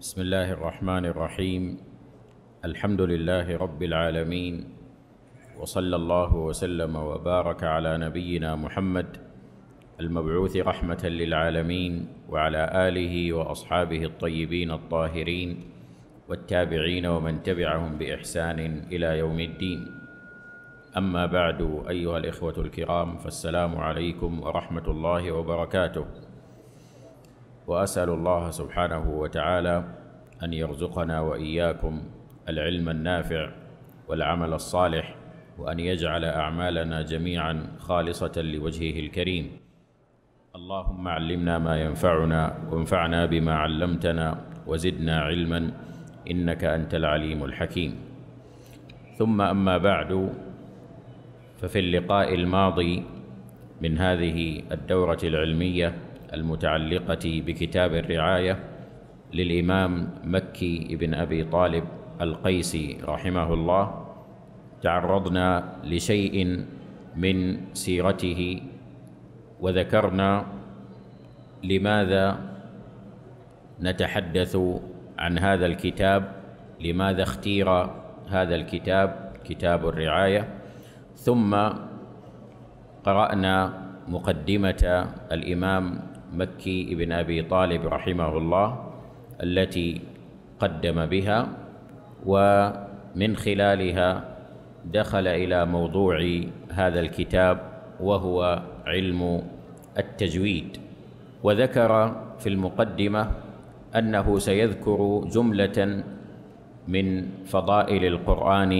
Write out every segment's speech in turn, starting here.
بسم الله الرحمن الرحيم الحمد لله رب العالمين وصلى الله وسلم وبارك على نبينا محمد المبعوث رحمه للعالمين وعلى اله واصحابه الطيبين الطاهرين والتابعين ومن تبعهم باحسان الى يوم الدين اما بعد ايها الاخوه الكرام فالسلام عليكم ورحمه الله وبركاته وأسأل الله سبحانه وتعالى أن يرزقنا وإياكم العلم النافع والعمل الصالح وأن يجعل أعمالنا جميعا خالصة لوجهه الكريم اللهم علمنا ما ينفعنا وانفعنا بما علمتنا وزدنا علما إنك أنت العليم الحكيم ثم أما بعد ففي اللقاء الماضي من هذه الدورة العلمية المتعلقة بكتاب الرعاية للإمام مكي بن أبي طالب القيسي رحمه الله تعرضنا لشيء من سيرته وذكرنا لماذا نتحدث عن هذا الكتاب لماذا اختير هذا الكتاب كتاب الرعايه ثم قرانا مقدمه الامام مكي بن أبي طالب رحمه الله التي قدم بها ومن خلالها دخل إلى موضوع هذا الكتاب وهو علم التجويد وذكر في المقدمة أنه سيذكر جملة من فضائل القرآن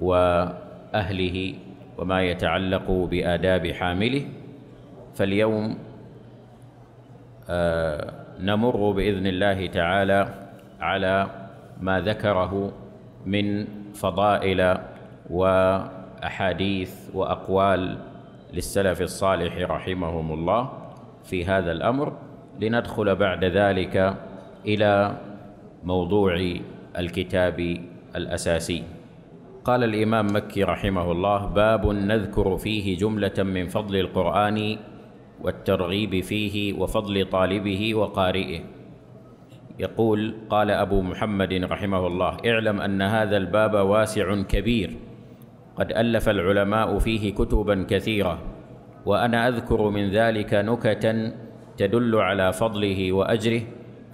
وأهله وما يتعلق بآداب حامله فاليوم آه، نمر باذن الله تعالى على ما ذكره من فضائل واحاديث واقوال للسلف الصالح رحمهم الله في هذا الامر لندخل بعد ذلك الى موضوع الكتاب الاساسي قال الامام مكي رحمه الله باب نذكر فيه جمله من فضل القران والترغيب فيه وفضل طالبه وقارئه يقول قال ابو محمد رحمه الله اعلم ان هذا الباب واسع كبير قد الف العلماء فيه كتبا كثيره وانا اذكر من ذلك نكتا تدل على فضله واجره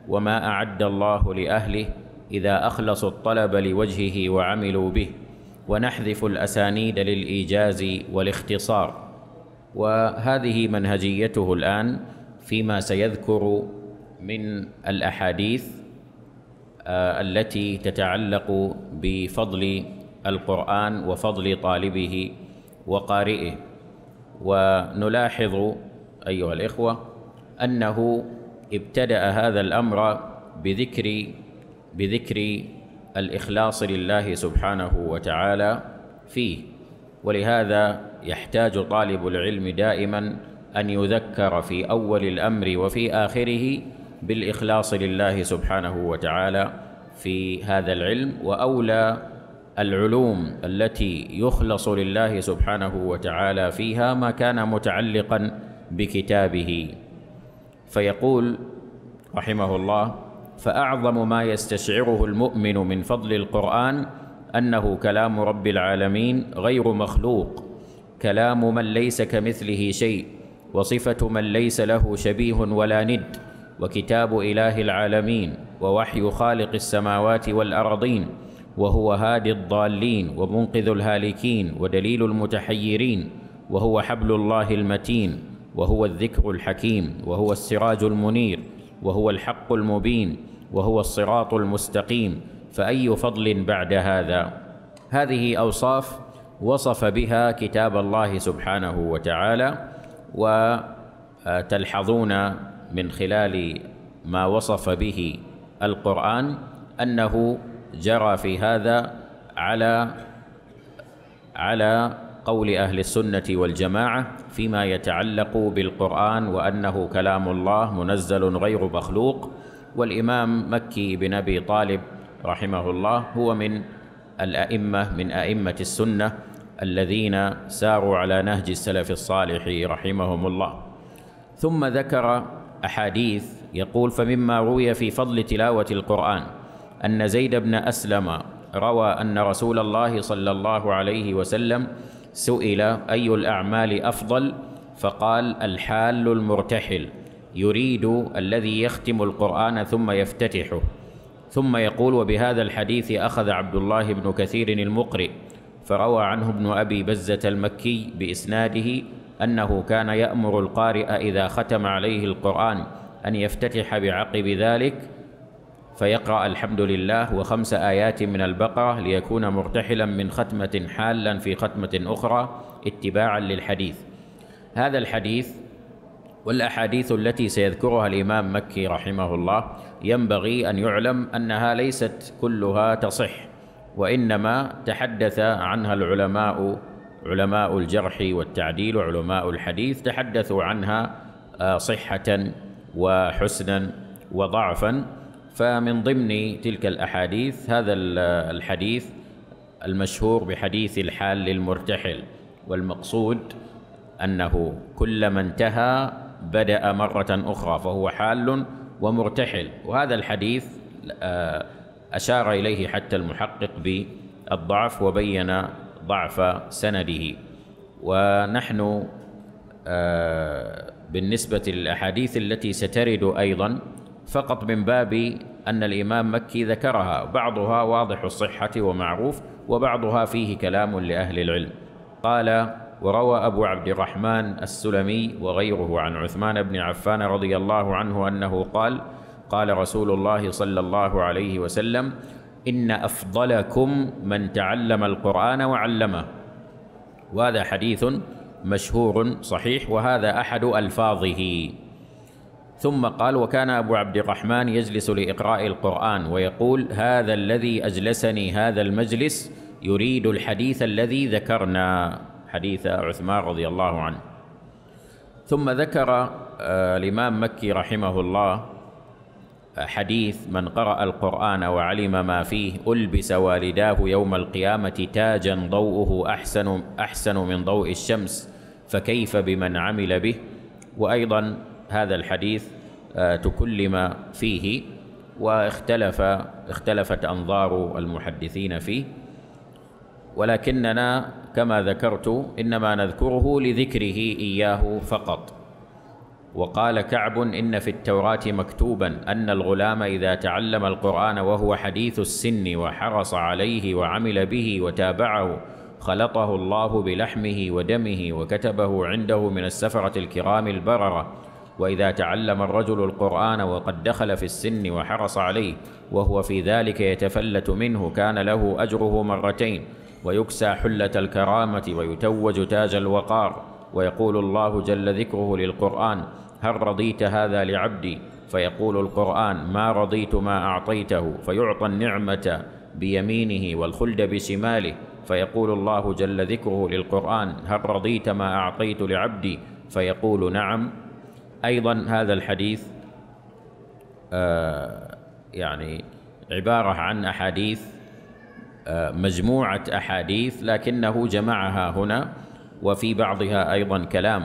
وما اعد الله لاهله اذا اخلصوا الطلب لوجهه وعملوا به ونحذف الاسانيد للايجاز والاختصار وهذه منهجيته الآن فيما سيذكر من الأحاديث آه، التي تتعلق بفضل القرآن وفضل طالبه وقارئه ونلاحظ أيها الإخوة أنه ابتدأ هذا الأمر بذكر بذكر الإخلاص لله سبحانه وتعالى فيه ولهذا يحتاج طالب العلم دائما ان يذكر في اول الامر وفي اخره بالاخلاص لله سبحانه وتعالى في هذا العلم واولى العلوم التي يخلص لله سبحانه وتعالى فيها ما كان متعلقا بكتابه فيقول رحمه الله فاعظم ما يستشعره المؤمن من فضل القران انه كلام رب العالمين غير مخلوق كلام من ليس كمثله شيء وصفه من ليس له شبيه ولا ند وكتاب اله العالمين ووحي خالق السماوات والارضين وهو هادي الضالين ومنقذ الهالكين ودليل المتحيرين وهو حبل الله المتين وهو الذكر الحكيم وهو السراج المنير وهو الحق المبين وهو الصراط المستقيم فاي فضل بعد هذا هذه اوصاف وصف بها كتاب الله سبحانه وتعالى وتلحظون من خلال ما وصف به القرآن أنه جرى في هذا على على قول أهل السنة والجماعة فيما يتعلق بالقرآن وأنه كلام الله منزل غير مخلوق والإمام مكي بن أبي طالب رحمه الله هو من الأئمة من أئمة السنة الذين ساروا على نهج السلف الصالح رحمهم الله ثم ذكر أحاديث يقول فمما روي في فضل تلاوة القرآن أن زيد بن أسلم روى أن رسول الله صلى الله عليه وسلم سئل أي الأعمال أفضل فقال الحال المرتحل يريد الذي يختم القرآن ثم يفتتحه ثم يقول وبهذا الحديث أخذ عبد الله بن كثير المقرئ فروى عنه ابن أبي بزة المكي بإسناده أنه كان يأمر القارئ إذا ختم عليه القرآن أن يفتتح بعقب ذلك فيقرأ الحمد لله وخمس آيات من البقرة ليكون مرتحلا من ختمة حالا في ختمة أخرى اتباعا للحديث هذا الحديث والأحاديث التي سيذكرها الإمام مكي رحمه الله ينبغي ان يعلم انها ليست كلها تصح وانما تحدث عنها العلماء علماء الجرح والتعديل وعلماء الحديث تحدثوا عنها آه، صحه وحسنا وضعفا فمن ضمن تلك الاحاديث هذا الحديث المشهور بحديث الحال للمرتحل والمقصود انه كلما انتهى بدا مره اخرى فهو حال ومرتحل وهذا الحديث آه، أشار إليه حتى المحقق بالضعف وبين ضعف سنده ونحن آه، بالنسبة للأحاديث التي سترد أيضا فقط من باب أن الإمام مكي ذكرها بعضها واضح الصحة ومعروف وبعضها فيه كلام لأهل العلم قال وروى أبو عبد الرحمن السلمي وغيره عن عثمان بن عفان رضي الله عنه أنه قال قال رسول الله صلى الله عليه وسلم إن أفضلكم من تعلم القرآن وعلمه وهذا حديث مشهور صحيح وهذا أحد ألفاظه ثم قال وكان أبو عبد الرحمن يجلس لإقراء القرآن ويقول هذا الذي أجلسني هذا المجلس يريد الحديث الذي ذكرنا حديث عثمان رضي الله عنه ثم ذكر آه، الإمام مكي رحمه الله آه، حديث من قرأ القرآن وعلم ما فيه ألبس والداه يوم القيامة تاجا ضوءه أحسن أحسن من ضوء الشمس فكيف بمن عمل به وأيضا هذا الحديث آه، تكلم فيه واختلف اختلفت أنظار المحدثين فيه ولكننا كما ذكرت انما نذكره لذكره اياه فقط وقال كعب ان في التوراه مكتوبا ان الغلام اذا تعلم القران وهو حديث السن وحرص عليه وعمل به وتابعه خلطه الله بلحمه ودمه وكتبه عنده من السفره الكرام البرره واذا تعلم الرجل القران وقد دخل في السن وحرص عليه وهو في ذلك يتفلت منه كان له اجره مرتين ويكسى حلة الكرامة ويتوج تاج الوقار ويقول الله جل ذكره للقرآن هل رضيت هذا لعبدي فيقول القرآن ما رضيت ما أعطيته فيعطى النعمة بيمينه والخلد بشماله فيقول الله جل ذكره للقرآن هل رضيت ما أعطيت لعبدي فيقول نعم أيضا هذا الحديث آه يعني عبارة عن أحاديث مجموعة أحاديث لكنه جمعها هنا وفي بعضها أيضا كلام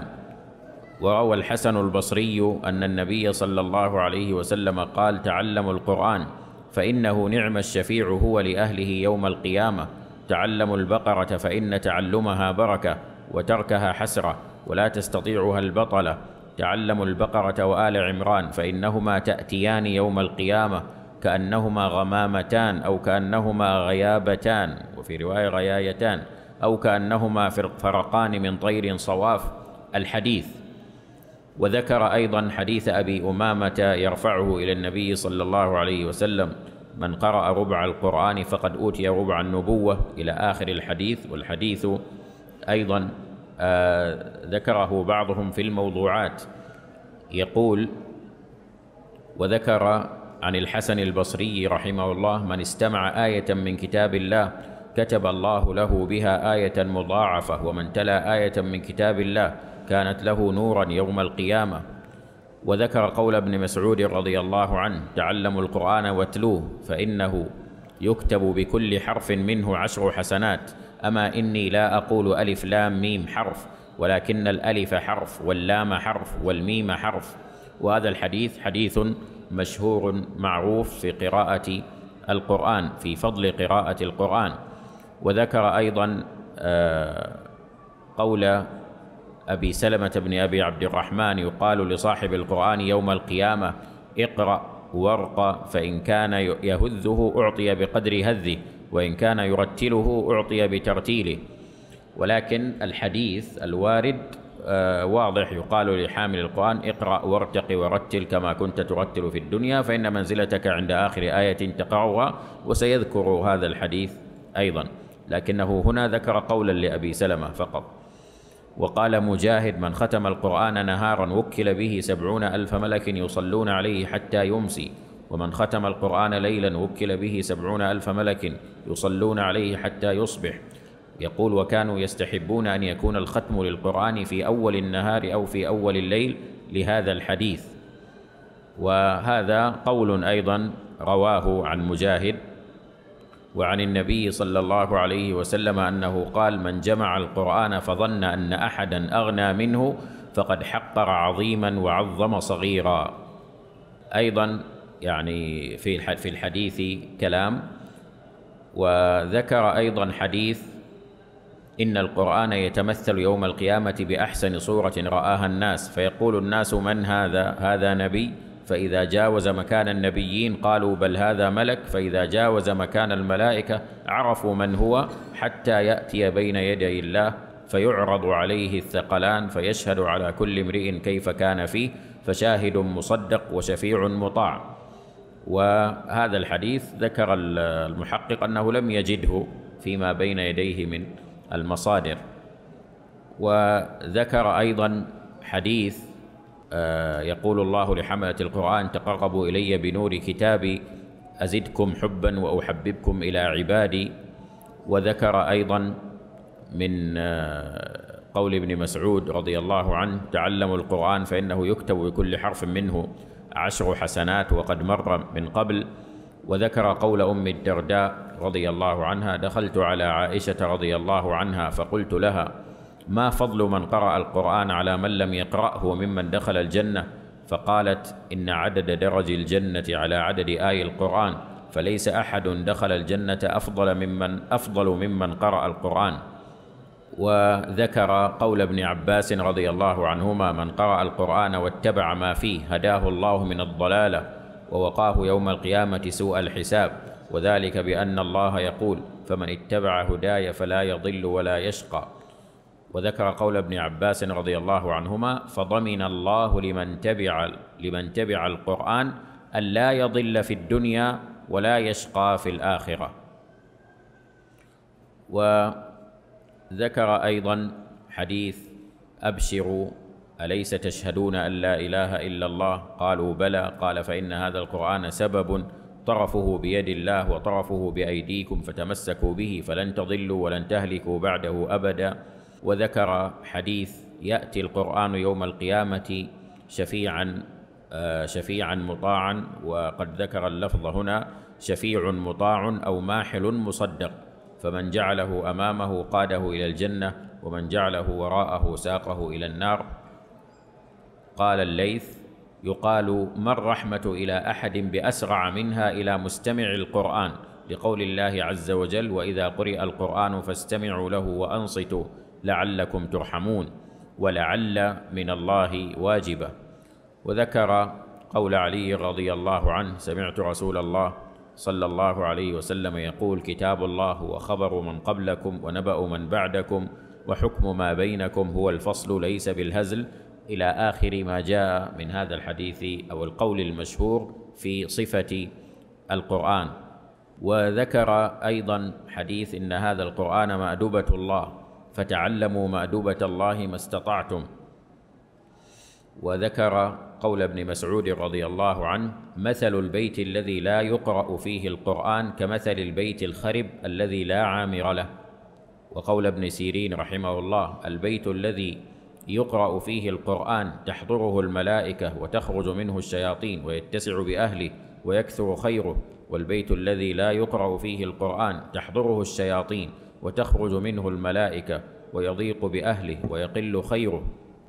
وروى الحسن البصري أن النبي صلى الله عليه وسلم قال تعلموا القرآن فإنه نعم الشفيع هو لأهله يوم القيامة تعلموا البقرة فإن تعلمها بركة وتركها حسرة ولا تستطيعها البطلة تعلموا البقرة وآل عمران فإنهما تأتيان يوم القيامة كأنهما غمامتان أو كأنهما غيابتان وفي رواية غيايتان أو كأنهما فرقان من طير صواف الحديث وذكر أيضا حديث أبي أمامة يرفعه إلى النبي صلى الله عليه وسلم من قرأ ربع القرآن فقد أوتي ربع النبوة إلى آخر الحديث والحديث أيضا آه ذكره بعضهم في الموضوعات يقول وذكر عن الحسن البصري رحمه الله من استمع آية من كتاب الله كتب الله له بها آية مضاعفة ومن تلا آية من كتاب الله كانت له نورا يوم القيامة وذكر قول ابن مسعود رضي الله عنه تعلموا القرآن واتلوه فإنه يكتب بكل حرف منه عشر حسنات أما إني لا أقول ألف لام ميم حرف ولكن الألف حرف واللام حرف والميم حرف وهذا الحديث حديث مشهور معروف في قراءة القرآن في فضل قراءة القرآن وذكر أيضا آه، قول أبي سلمة بن أبي عبد الرحمن يقال لصاحب القرآن يوم القيامة اقرأ ورق فإن كان يهذه أعطي بقدر هذه وإن كان يرتله أعطي بترتيله ولكن الحديث الوارد آه، واضح يقال لحامل القرآن اقرأ وارتق ورتل كما كنت ترتل في الدنيا فإن منزلتك عند آخر آية تقعها وسيذكر هذا الحديث أيضا لكنه هنا ذكر قولا لأبي سلمة فقط وقال مجاهد من ختم القرآن نهارا وكل به سبعون ألف ملك يصلون عليه حتى يمسي ومن ختم القرآن ليلا وكل به سبعون ألف ملك يصلون عليه حتى يصبح يقول وكانوا يستحبون أن يكون الختم للقرآن في أول النهار أو في أول الليل لهذا الحديث وهذا قول أيضا رواه عن مجاهد وعن النبي صلى الله عليه وسلم أنه قال من جمع القرآن فظن أن أحدا أغنى منه فقد حقر عظيما وعظم صغيرا أيضا يعني في في الحديث كلام وذكر أيضا حديث إن القرآن يتمثل يوم القيامة بأحسن صورة رآها الناس فيقول الناس من هذا هذا نبي فإذا جاوز مكان النبيين قالوا بل هذا ملك فإذا جاوز مكان الملائكة عرفوا من هو حتى يأتي بين يدي الله فيعرض عليه الثقلان فيشهد على كل امرئ كيف كان فيه فشاهد مصدق وشفيع مطاع وهذا الحديث ذكر المحقق أنه لم يجده فيما بين يديه من المصادر وذكر أيضا حديث آه، يقول الله لحملة القرآن تقربوا إلي بنور كتابي أزدكم حبا وأحببكم إلى عبادي وذكر أيضا من آه، قول ابن مسعود رضي الله عنه تعلموا القرآن فإنه يكتب بكل حرف منه عشر حسنات وقد مر من قبل وذكر قول أم الدرداء رضي الله عنها دخلت على عائشة رضي الله عنها فقلت لها ما فضل من قرأ القرآن على من لم يقرأه ممن دخل الجنة فقالت إن عدد درج الجنة على عدد آي القرآن فليس أحد دخل الجنة أفضل ممن أفضل ممن قرأ القرآن وذكر قول ابن عباس رضي الله عنهما من قرأ القرآن واتبع ما فيه هداه الله من الضلاله ووقاه يوم القيامة سوء الحساب وذلك بأن الله يقول فمن اتبع هداي فلا يضل ولا يشقى وذكر قول ابن عباس رضي الله عنهما فضمن الله لمن تبع لمن تبع القرآن أن لا يضل في الدنيا ولا يشقى في الآخرة وذكر أيضا حديث أبشروا اليس تشهدون ان لا اله الا الله قالوا بلى قال فان هذا القران سبب طرفه بيد الله وطرفه بايديكم فتمسكوا به فلن تضلوا ولن تهلكوا بعده ابدا وذكر حديث ياتي القران يوم القيامه شفيعا آه، شفيعا مطاعا وقد ذكر اللفظ هنا شفيع مطاع او ماحل مصدق فمن جعله امامه قاده الى الجنه ومن جعله وراءه ساقه الى النار قال الليث يقال ما الرحمه الى احد باسرع منها الى مستمع القران لقول الله عز وجل واذا قرئ القران فاستمعوا له وانصتوا لعلكم ترحمون ولعل من الله واجبه وذكر قول علي رضي الله عنه سمعت رسول الله صلى الله عليه وسلم يقول كتاب الله وخبر من قبلكم ونبأ من بعدكم وحكم ما بينكم هو الفصل ليس بالهزل الى اخر ما جاء من هذا الحديث او القول المشهور في صفه القران وذكر ايضا حديث ان هذا القران مادبه الله فتعلموا مادبه الله ما استطعتم وذكر قول ابن مسعود رضي الله عنه مثل البيت الذي لا يقرا فيه القران كمثل البيت الخرب الذي لا عامر له وقول ابن سيرين رحمه الله البيت الذي يقرأ فيه القرآن تحضره الملائكة وتخرج منه الشياطين ويتسع بأهله ويكثر خيره والبيت الذي لا يقرأ فيه القرآن تحضره الشياطين وتخرج منه الملائكة ويضيق بأهله ويقل خيره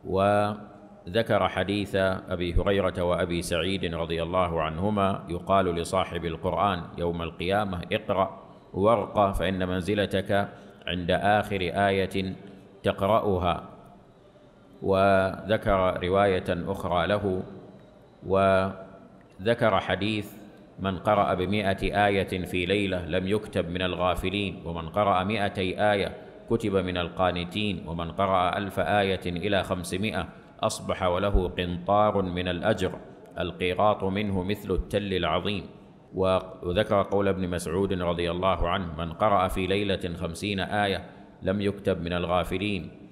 وذكر حديث أبي هريرة وأبي سعيد رضي الله عنهما يقال لصاحب القرآن يوم القيامة اقرأ وارقى فإن منزلتك عند آخر آية تقرأها وذكر روايه اخرى له وذكر حديث من قرأ بمائة آية في ليلة لم يكتب من الغافلين ومن قرأ مائتي آية كتب من القانتين ومن قرأ ألف آية إلى خمسمائة أصبح وله قنطار من الأجر القيراط منه مثل التل العظيم وذكر قول ابن مسعود رضي الله عنه من قرأ في ليلة خمسين آية لم يكتب من الغافلين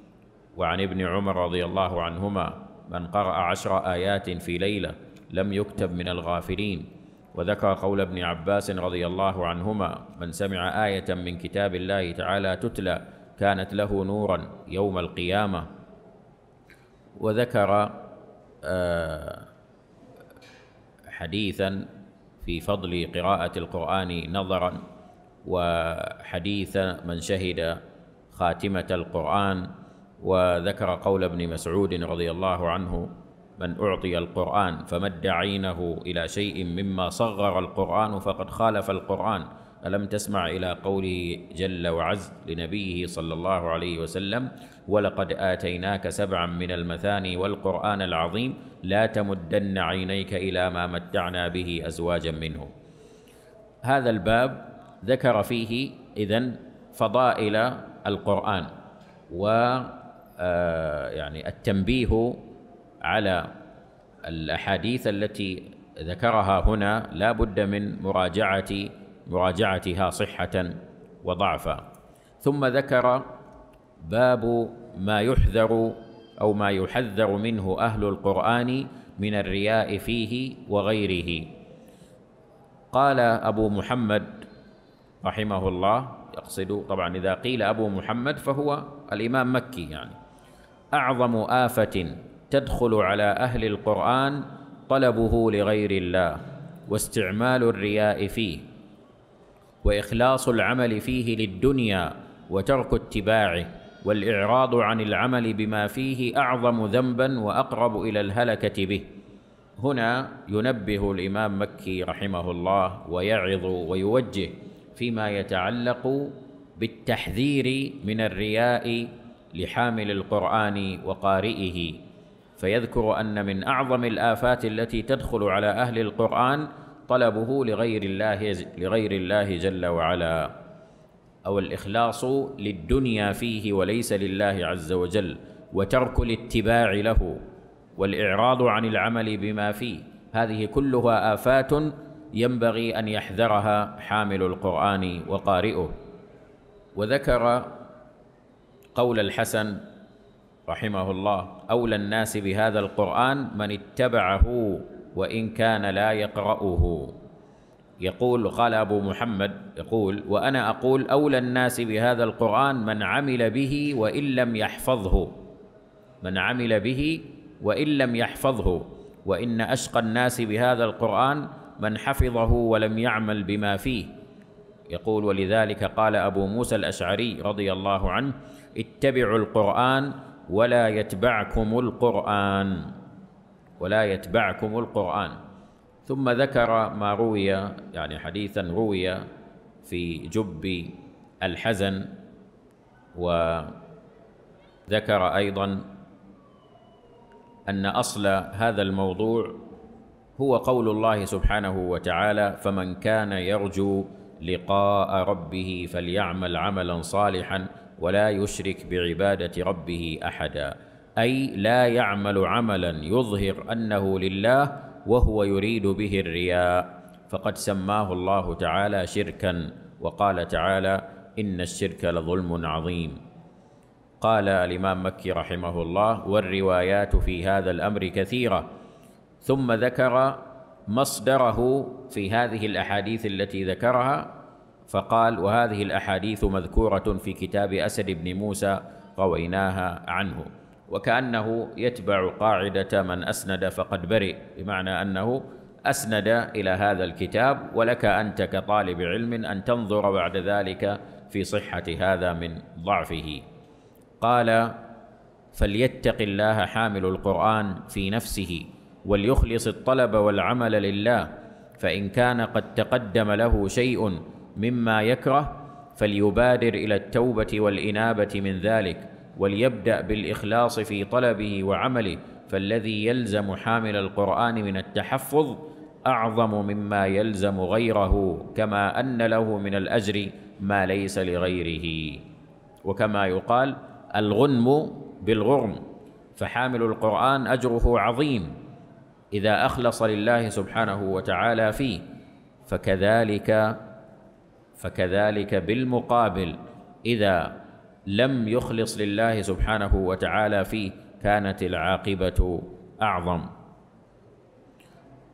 وعن ابن عمر رضي الله عنهما من قرأ عشر آيات في ليلة لم يكتب من الغافلين وذكر قول ابن عباس رضي الله عنهما من سمع آية من كتاب الله تعالى تتلى كانت له نورا يوم القيامة وذكر آه، حديثا في فضل قراءة القرآن نظرا وحديث من شهد خاتمة القرآن وذكر قول ابن مسعود رضي الله عنه من أعطي القرآن فمد عينه إلى شيء مما صغر القرآن فقد خالف القرآن ألم تسمع إلى قوله جل وعز لنبيه صلى الله عليه وسلم ولقد آتيناك سبعا من المثاني والقرآن العظيم لا تمدن عينيك إلى ما متعنا به أزواجا منه هذا الباب ذكر فيه إذن فضائل القرآن و آه، يعني التنبيه على الاحاديث التي ذكرها هنا لا بد من مراجعه مراجعتها صحه وضعفا ثم ذكر باب ما يحذر او ما يحذر منه اهل القران من الرياء فيه وغيره قال ابو محمد رحمه الله يقصد طبعا اذا قيل ابو محمد فهو الامام مكي يعني اعظم افه تدخل على اهل القران طلبه لغير الله واستعمال الرياء فيه واخلاص العمل فيه للدنيا وترك اتباعه والاعراض عن العمل بما فيه اعظم ذنبا واقرب الى الهلكه به هنا ينبه الامام مكي رحمه الله ويعظ ويوجه فيما يتعلق بالتحذير من الرياء لحامل القران وقارئه فيذكر ان من اعظم الافات التي تدخل على اهل القران طلبه لغير الله لغير الله جل وعلا او الاخلاص للدنيا فيه وليس لله عز وجل وترك الاتباع له والاعراض عن العمل بما فيه هذه كلها افات ينبغي ان يحذرها حامل القران وقارئه وذكر قول الحسن رحمه الله أولى الناس بهذا القرآن من اتبعه وإن كان لا يقرأه يقول قال أبو محمد يقول وأنا أقول أولى الناس بهذا القرآن من عمل به وإن لم يحفظه من عمل به وإن لم يحفظه وإن أشقى الناس بهذا القرآن من حفظه ولم يعمل بما فيه يقول ولذلك قال أبو موسى الأشعري رضي الله عنه اتبعوا القرآن ولا يتبعكم القرآن ولا يتبعكم القرآن ثم ذكر ما روي يعني حديثا روي في جب الحزن وذكر أيضا أن أصل هذا الموضوع هو قول الله سبحانه وتعالى فمن كان يرجو لقاء ربه فليعمل عملا صالحا ولا يشرك بعباده ربه احدا اي لا يعمل عملا يظهر انه لله وهو يريد به الرياء فقد سماه الله تعالى شركا وقال تعالى ان الشرك لظلم عظيم قال الامام مكي رحمه الله والروايات في هذا الامر كثيره ثم ذكر مصدره في هذه الاحاديث التي ذكرها فقال وهذه الأحاديث مذكورة في كتاب أسد بن موسى رويناها عنه وكأنه يتبع قاعدة من أسند فقد برئ بمعنى أنه أسند إلى هذا الكتاب ولك أنت كطالب علم أن تنظر بعد ذلك في صحة هذا من ضعفه قال فليتق الله حامل القرآن في نفسه وليخلص الطلب والعمل لله فإن كان قد تقدم له شيء مما يكره فليبادر الى التوبه والانابه من ذلك وليبدا بالاخلاص في طلبه وعمله فالذي يلزم حامل القران من التحفظ اعظم مما يلزم غيره كما ان له من الاجر ما ليس لغيره وكما يقال الغنم بالغرم فحامل القران اجره عظيم اذا اخلص لله سبحانه وتعالى فيه فكذلك فكذلك بالمقابل اذا لم يخلص لله سبحانه وتعالى فيه كانت العاقبه اعظم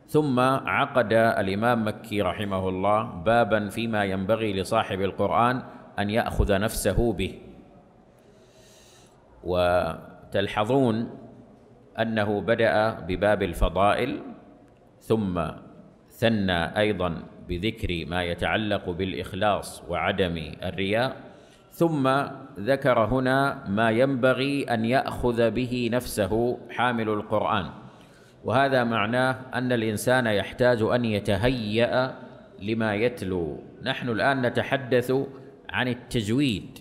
ثم عقد الامام مكي رحمه الله بابا فيما ينبغي لصاحب القران ان ياخذ نفسه به وتلحظون انه بدا بباب الفضائل ثم ثنى ايضا بذكر ما يتعلق بالاخلاص وعدم الرياء ثم ذكر هنا ما ينبغي ان ياخذ به نفسه حامل القران وهذا معناه ان الانسان يحتاج ان يتهيا لما يتلو نحن الان نتحدث عن التجويد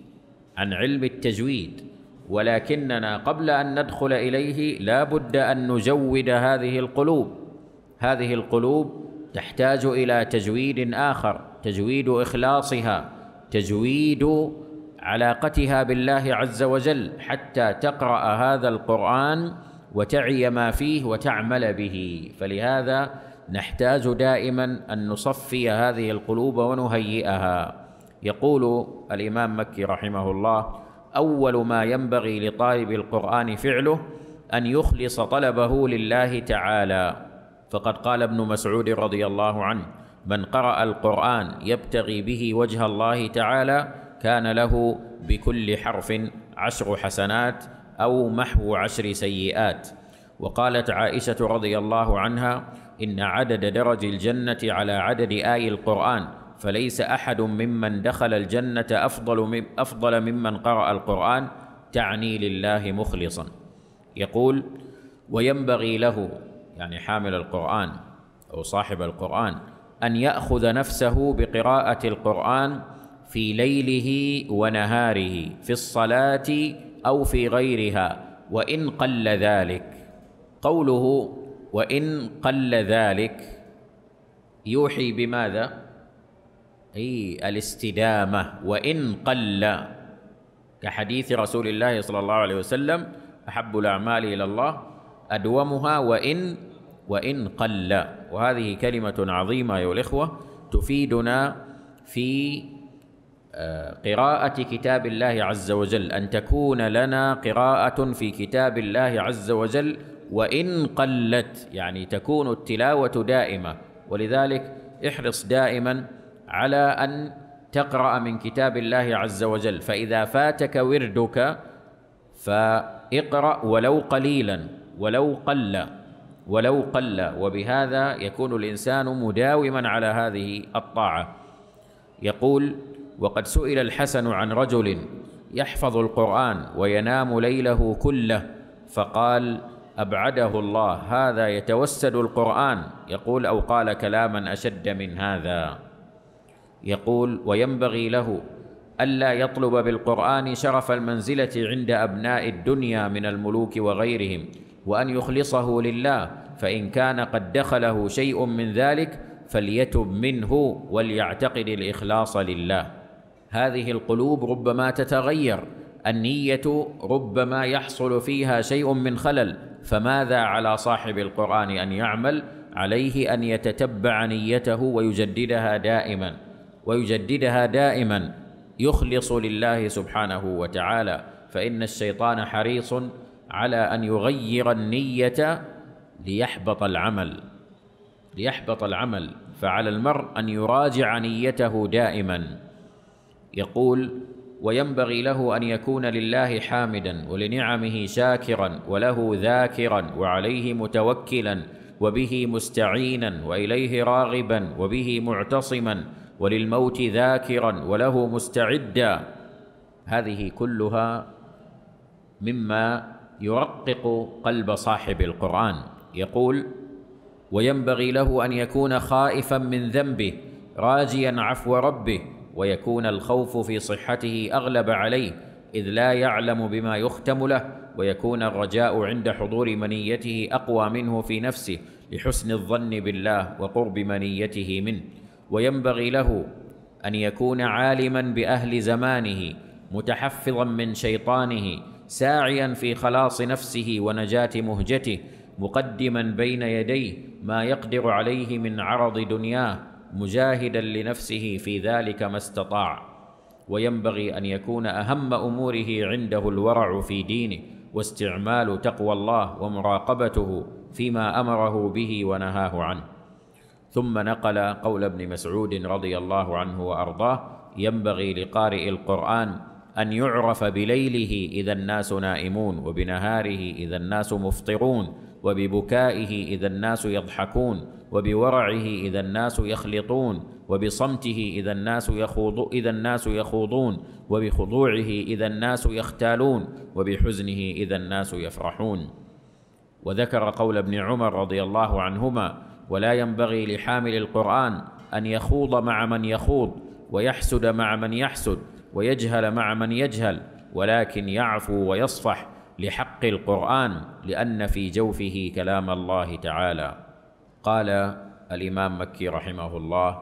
عن علم التجويد ولكننا قبل ان ندخل اليه لا بد ان نجود هذه القلوب هذه القلوب تحتاج الى تجويد اخر تجويد اخلاصها تجويد علاقتها بالله عز وجل حتى تقرا هذا القران وتعي ما فيه وتعمل به فلهذا نحتاج دائما ان نصفي هذه القلوب ونهيئها يقول الامام مكي رحمه الله اول ما ينبغي لطالب القران فعله ان يخلص طلبه لله تعالى فقد قال ابن مسعود رضي الله عنه من قرأ القرآن يبتغي به وجه الله تعالى كان له بكل حرف عشر حسنات أو محو عشر سيئات وقالت عائشة رضي الله عنها إن عدد درج الجنة على عدد آي القرآن فليس أحد ممن دخل الجنة أفضل, من أفضل ممن قرأ القرآن تعني لله مخلصا يقول وينبغي له يعني حامل القرآن أو صاحب القرآن أن يأخذ نفسه بقراءة القرآن في ليله ونهاره في الصلاة أو في غيرها وإن قل ذلك قوله وإن قل ذلك يوحي بماذا؟ أي الاستدامة وإن قل كحديث رسول الله صلى الله عليه وسلم أحب الأعمال إلى الله أدومها وإن وإن قل وهذه كلمة عظيمة أيها الإخوة تفيدنا في آه، قراءة كتاب الله عز وجل أن تكون لنا قراءة في كتاب الله عز وجل وإن قلت يعني تكون التلاوة دائمة ولذلك احرص دائما على أن تقرأ من كتاب الله عز وجل فإذا فاتك وردك فاقرأ ولو قليلا ولو قل ولو قل وبهذا يكون الانسان مداوما على هذه الطاعه يقول وقد سئل الحسن عن رجل يحفظ القران وينام ليله كله فقال ابعده الله هذا يتوسد القران يقول او قال كلاما اشد من هذا يقول وينبغي له الا يطلب بالقران شرف المنزله عند ابناء الدنيا من الملوك وغيرهم وأن يخلصه لله فإن كان قد دخله شيء من ذلك فليتب منه وليعتقد الإخلاص لله هذه القلوب ربما تتغير النية ربما يحصل فيها شيء من خلل فماذا على صاحب القرآن أن يعمل عليه أن يتتبع نيته ويجددها دائما ويجددها دائما يخلص لله سبحانه وتعالى فإن الشيطان حريص على ان يغير النيه ليحبط العمل ليحبط العمل فعلى المرء ان يراجع نيته دائما يقول وينبغي له ان يكون لله حامدا ولنعمه شاكرا وله ذاكرا وعليه متوكلا وبه مستعينا واليه راغبا وبه معتصما وللموت ذاكرا وله مستعدا هذه كلها مما يرقق قلب صاحب القرآن يقول وينبغي له أن يكون خائفا من ذنبه راجيا عفو ربه ويكون الخوف في صحته أغلب عليه إذ لا يعلم بما يختم له ويكون الرجاء عند حضور منيته أقوى منه في نفسه لحسن الظن بالله وقرب منيته منه وينبغي له أن يكون عالما بأهل زمانه متحفظا من شيطانه ساعيا في خلاص نفسه ونجاه مهجته مقدما بين يديه ما يقدر عليه من عرض دنياه مجاهدا لنفسه في ذلك ما استطاع وينبغي ان يكون اهم اموره عنده الورع في دينه واستعمال تقوى الله ومراقبته فيما امره به ونهاه عنه ثم نقل قول ابن مسعود رضي الله عنه وارضاه ينبغي لقارئ القران ان يعرف بليله اذا الناس نائمون وبنهاره اذا الناس مفطرون وببكائه اذا الناس يضحكون وبورعه اذا الناس يخلطون وبصمته اذا الناس يخوض اذا الناس يخوضون وبخضوعه اذا الناس يختالون وبحزنه اذا الناس يفرحون وذكر قول ابن عمر رضي الله عنهما ولا ينبغي لحامل القران ان يخوض مع من يخوض ويحسد مع من يحسد ويجهل مع من يجهل ولكن يعفو ويصفح لحق القران لان في جوفه كلام الله تعالى قال الامام مكي رحمه الله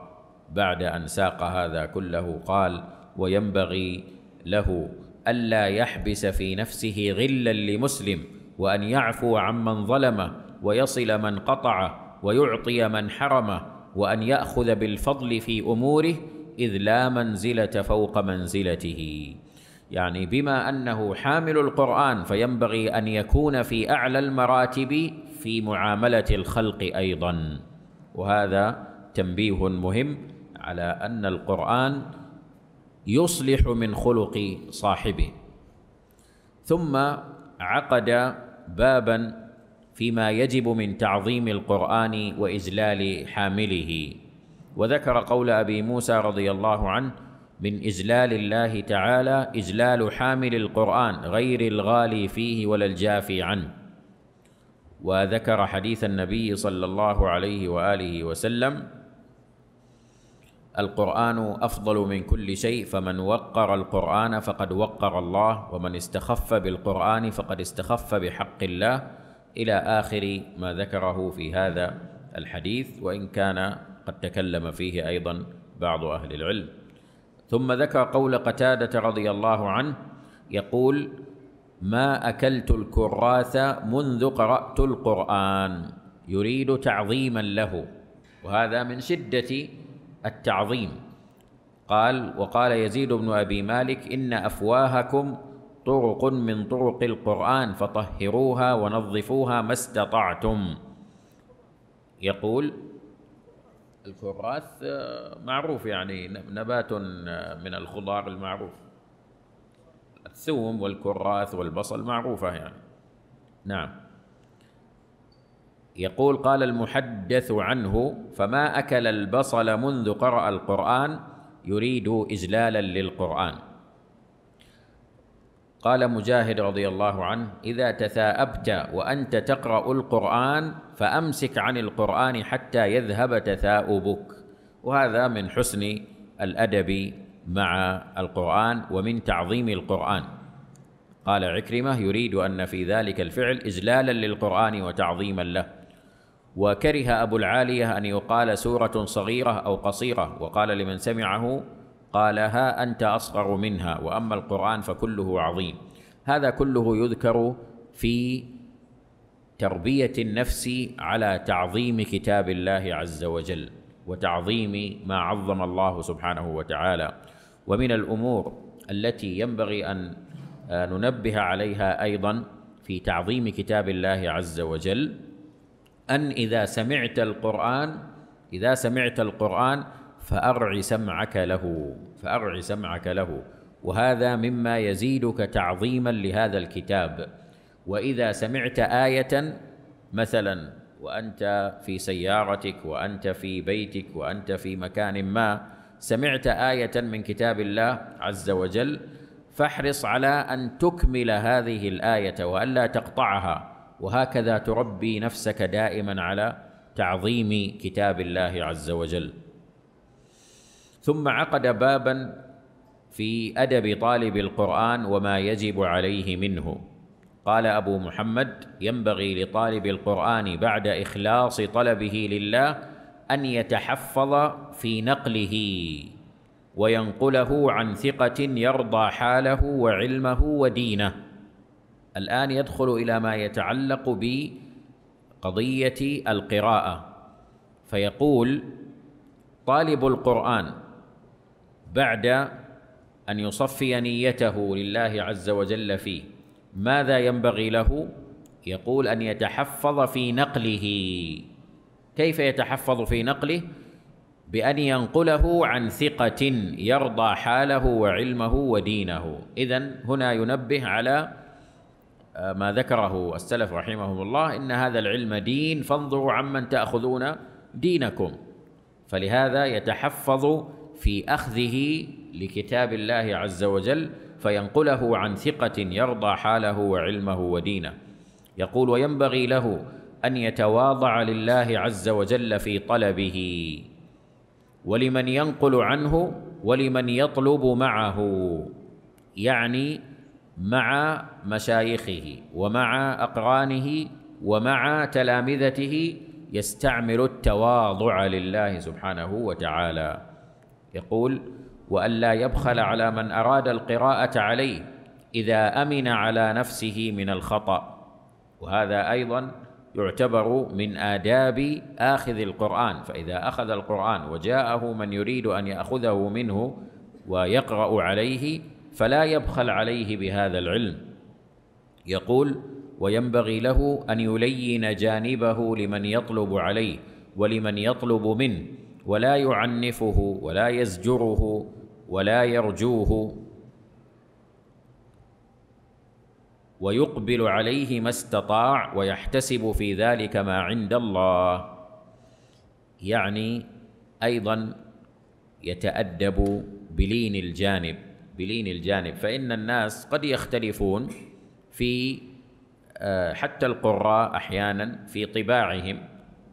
بعد ان ساق هذا كله قال وينبغي له الا يحبس في نفسه غلا لمسلم وان يعفو عمن ظلمه ويصل من قطعه ويعطي من حرمه وان ياخذ بالفضل في اموره إذ لا منزلة فوق منزلته يعني بما أنه حامل القرآن فينبغي أن يكون في أعلى المراتب في معاملة الخلق أيضا وهذا تنبيه مهم على أن القرآن يصلح من خلق صاحبه ثم عقد بابا فيما يجب من تعظيم القرآن وإذلال حامله وذكر قول ابي موسى رضي الله عنه من ازلال الله تعالى ازلال حامل القران غير الغالي فيه ولا الجافي عنه وذكر حديث النبي صلى الله عليه واله وسلم القران افضل من كل شيء فمن وقر القران فقد وقر الله ومن استخف بالقران فقد استخف بحق الله الى اخر ما ذكره في هذا الحديث وان كان قد تكلم فيه ايضا بعض اهل العلم ثم ذكر قول قتاده رضي الله عنه يقول ما اكلت الكراث منذ قرات القران يريد تعظيما له وهذا من شده التعظيم قال وقال يزيد بن ابي مالك ان افواهكم طرق من طرق القران فطهروها ونظفوها ما استطعتم يقول الكراث آه، معروف يعني نبات آه، من الخضار المعروف الثوم والكراث والبصل معروفة يعني نعم يقول قال المحدث عنه فما أكل البصل منذ قرأ القرآن يريد إجلالا للقرآن قال مجاهد رضي الله عنه اذا تثاءبت وانت تقرا القران فامسك عن القران حتى يذهب تثاؤبك وهذا من حسن الادب مع القران ومن تعظيم القران قال عكرمه يريد ان في ذلك الفعل اجلالا للقران وتعظيما له وكره ابو العاليه ان يقال سوره صغيره او قصيره وقال لمن سمعه قال ها أنت أصغر منها وأما القرآن فكله عظيم هذا كله يذكر في تربية النفس على تعظيم كتاب الله عز وجل وتعظيم ما عظم الله سبحانه وتعالى ومن الأمور التي ينبغي أن آه، ننبه عليها أيضا في تعظيم كتاب الله عز وجل أن إذا سمعت القرآن إذا سمعت القرآن فأرعي سمعك له فأرعي سمعك له وهذا مما يزيدك تعظيما لهذا الكتاب وإذا سمعت آية مثلا وأنت في سيارتك وأنت في بيتك وأنت في مكان ما سمعت آية من كتاب الله عز وجل فاحرص على أن تكمل هذه الآية وألا تقطعها وهكذا تربي نفسك دائما على تعظيم كتاب الله عز وجل ثم عقد بابا في ادب طالب القران وما يجب عليه منه قال ابو محمد ينبغي لطالب القران بعد اخلاص طلبه لله ان يتحفظ في نقله وينقله عن ثقه يرضى حاله وعلمه ودينه الان يدخل الى ما يتعلق بقضيه القراءه فيقول طالب القران بعد ان يصفي نيته لله عز وجل فيه ماذا ينبغي له يقول ان يتحفظ في نقله كيف يتحفظ في نقله بان ينقله عن ثقه يرضى حاله وعلمه ودينه اذا هنا ينبه على آه، ما ذكره السلف رحمهم الله ان هذا العلم دين فانظروا عمن تاخذون دينكم فلهذا يتحفظ في اخذه لكتاب الله عز وجل فينقله عن ثقه يرضى حاله وعلمه ودينه يقول وينبغي له ان يتواضع لله عز وجل في طلبه ولمن ينقل عنه ولمن يطلب معه يعني مع مشايخه ومع اقرانه ومع تلامذته يستعمل التواضع لله سبحانه وتعالى يقول والا يبخل على من اراد القراءه عليه اذا امن على نفسه من الخطا وهذا ايضا يعتبر من آداب آخذ القرآن فإذا أخذ القرآن وجاءه من يريد أن يأخذه منه ويقرأ عليه فلا يبخل عليه بهذا العلم يقول وينبغي له أن يلين جانبه لمن يطلب عليه ولمن يطلب منه ولا يعنفه ولا يزجره ولا يرجوه ويقبل عليه ما استطاع ويحتسب في ذلك ما عند الله يعني ايضا يتادب بلين الجانب بلين الجانب فان الناس قد يختلفون في آه، حتى القراء احيانا في طباعهم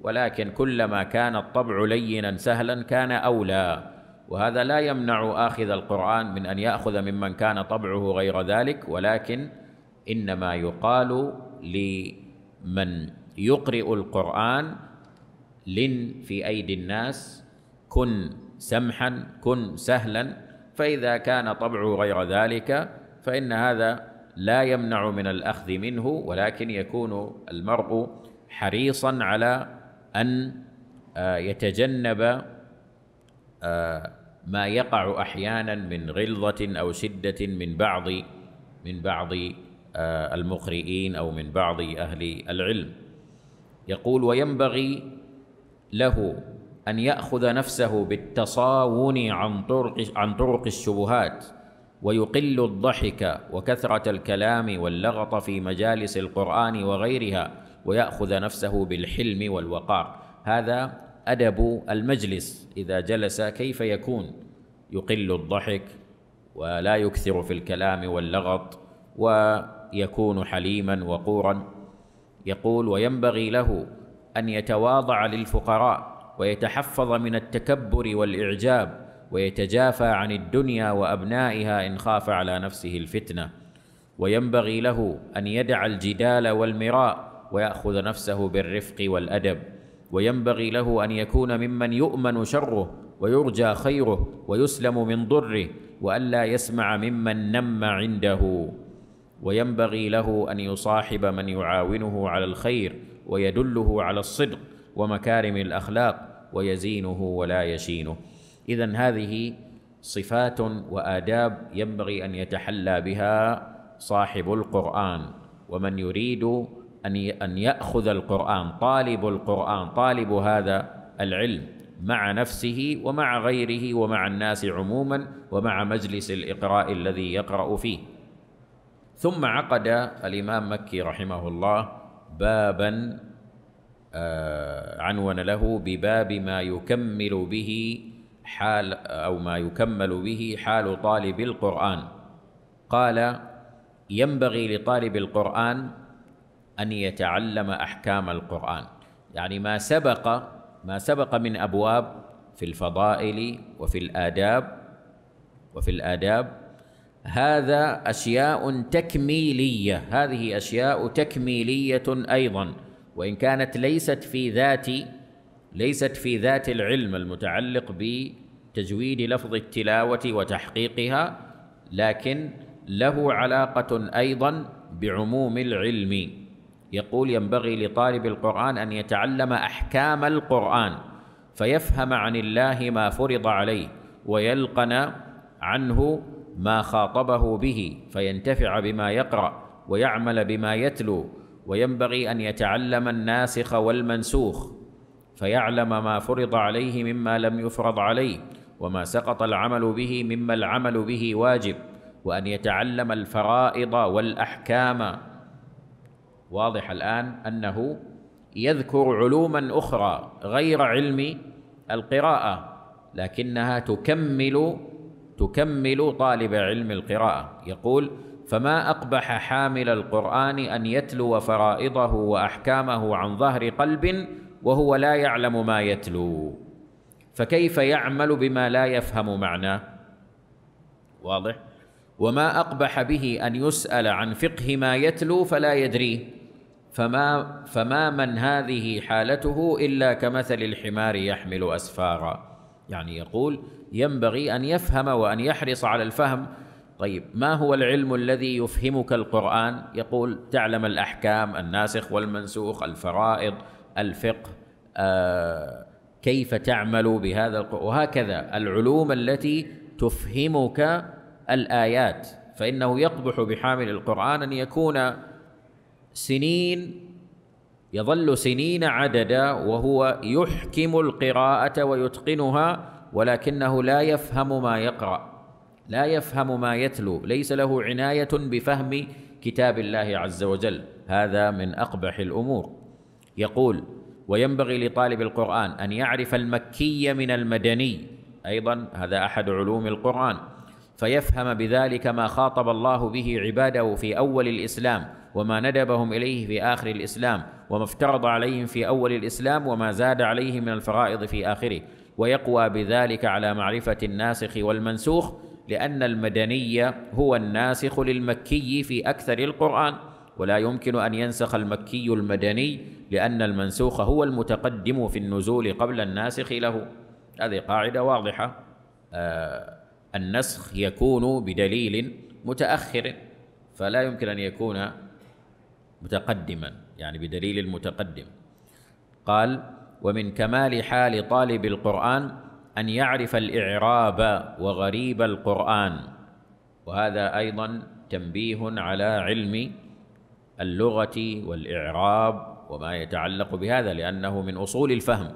ولكن كلما كان الطبع لينا سهلا كان اولى وهذا لا يمنع اخذ القران من ان ياخذ ممن كان طبعه غير ذلك ولكن انما يقال لمن يقرئ القران لن في ايدي الناس كن سمحا كن سهلا فاذا كان طبعه غير ذلك فان هذا لا يمنع من الاخذ منه ولكن يكون المرء حريصا على أن آه، يتجنب آه، ما يقع أحيانا من غلظة أو شدة من بعض من بعض آه، المقرئين أو من بعض أهل العلم يقول وينبغي له أن يأخذ نفسه بالتصاون عن طرق عن طرق الشبهات ويقل الضحك وكثرة الكلام واللغط في مجالس القرآن وغيرها ويأخذ نفسه بالحلم والوقار هذا أدب المجلس إذا جلس كيف يكون يقل الضحك ولا يكثر في الكلام واللغط ويكون حليما وقورا يقول وينبغي له أن يتواضع للفقراء ويتحفظ من التكبر والإعجاب ويتجافى عن الدنيا وابنائها ان خاف على نفسه الفتنه وينبغي له ان يدع الجدال والمراء ويأخذ نفسه بالرفق والأدب وينبغي له أن يكون ممن يؤمن شره ويرجى خيره ويسلم من ضره وألا يسمع ممن نم عنده وينبغي له أن يصاحب من يعاونه على الخير ويدله على الصدق ومكارم الأخلاق ويزينه ولا يشينه إذا هذه صفات وآداب ينبغي أن يتحلى بها صاحب القرآن ومن يريد أن أن يأخذ القرآن طالب القرآن طالب هذا العلم مع نفسه ومع غيره ومع الناس عموما ومع مجلس الإقراء الذي يقرأ فيه ثم عقد الإمام مكي رحمه الله بابا آه، عنون له بباب ما يكمل به حال أو ما يكمل به حال طالب القرآن قال ينبغي لطالب القرآن ان يتعلم احكام القران يعني ما سبق ما سبق من ابواب في الفضائل وفي الاداب وفي الاداب هذا اشياء تكميليه هذه اشياء تكميليه ايضا وان كانت ليست في ذات ليست في ذات العلم المتعلق بتجويد لفظ التلاوه وتحقيقها لكن له علاقه ايضا بعموم العلم يقول ينبغي لطالب القرآن أن يتعلم أحكام القرآن فيفهم عن الله ما فرض عليه ويلقن عنه ما خاطبه به فينتفع بما يقرأ ويعمل بما يتلو وينبغي أن يتعلم الناسخ والمنسوخ فيعلم ما فرض عليه مما لم يفرض عليه وما سقط العمل به مما العمل به واجب وأن يتعلم الفرائض والأحكام واضح الآن أنه يذكر علوما أخرى غير علم القراءة لكنها تكمل تكمل طالب علم القراءة يقول فما أقبح حامل القرآن أن يتلو فرائضه وأحكامه عن ظهر قلب وهو لا يعلم ما يتلو فكيف يعمل بما لا يفهم معناه واضح وما أقبح به أن يسأل عن فقه ما يتلو فلا يدريه فما فما من هذه حالته الا كمثل الحمار يحمل اسفارا يعني يقول ينبغي ان يفهم وان يحرص على الفهم طيب ما هو العلم الذي يفهمك القران يقول تعلم الاحكام الناسخ والمنسوخ الفرائض الفقه آه كيف تعمل بهذا القرآن وهكذا العلوم التي تفهمك الآيات فإنه يقبح بحامل القرآن أن يكون سنين يظل سنين عددا وهو يحكم القراءة ويتقنها ولكنه لا يفهم ما يقرأ لا يفهم ما يتلو ليس له عناية بفهم كتاب الله عز وجل هذا من أقبح الأمور يقول وينبغي لطالب القرآن أن يعرف المكي من المدني أيضا هذا أحد علوم القرآن فيفهم بذلك ما خاطب الله به عباده في أول الإسلام وما ندبهم اليه في اخر الاسلام وما افترض عليهم في اول الاسلام وما زاد عليه من الفرائض في اخره ويقوى بذلك على معرفه الناسخ والمنسوخ لان المدني هو الناسخ للمكي في اكثر القران ولا يمكن ان ينسخ المكي المدني لان المنسوخ هو المتقدم في النزول قبل الناسخ له هذه قاعده واضحه آه النسخ يكون بدليل متاخر فلا يمكن ان يكون متقدما يعني بدليل المتقدم قال ومن كمال حال طالب القرآن أن يعرف الإعراب وغريب القرآن وهذا أيضا تنبيه على علم اللغة والإعراب وما يتعلق بهذا لأنه من أصول الفهم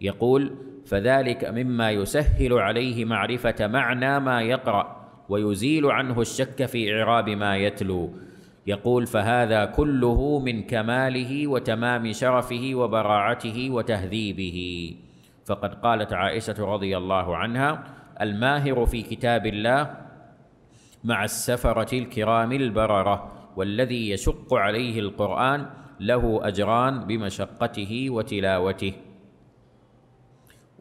يقول فذلك مما يسهل عليه معرفة معنى ما يقرأ ويزيل عنه الشك في إعراب ما يتلو يقول فهذا كله من كماله وتمام شرفه وبراعته وتهذيبه فقد قالت عائشه رضي الله عنها الماهر في كتاب الله مع السفره الكرام البرره والذي يشق عليه القران له اجران بمشقته وتلاوته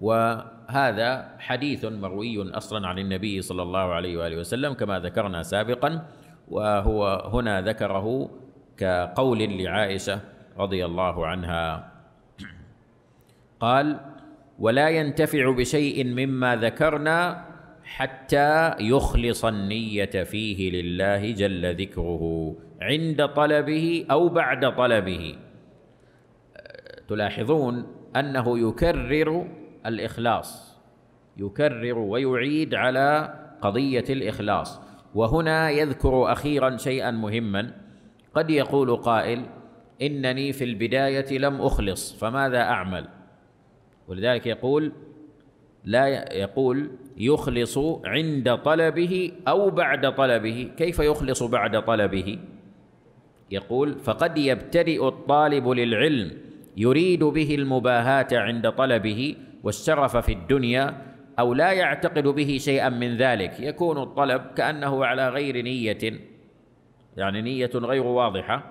وهذا حديث مروي اصلا عن النبي صلى الله عليه واله وسلم كما ذكرنا سابقا وهو هنا ذكره كقول لعائشه رضي الله عنها قال ولا ينتفع بشيء مما ذكرنا حتى يخلص النيه فيه لله جل ذكره عند طلبه او بعد طلبه تلاحظون انه يكرر الاخلاص يكرر ويعيد على قضيه الاخلاص وهنا يذكر اخيرا شيئا مهما قد يقول قائل انني في البدايه لم اخلص فماذا اعمل ولذلك يقول لا يقول يخلص عند طلبه او بعد طلبه كيف يخلص بعد طلبه يقول فقد يبتدئ الطالب للعلم يريد به المباهاه عند طلبه والشرف في الدنيا أو لا يعتقد به شيئا من ذلك يكون الطلب كأنه على غير نية يعني نية غير واضحة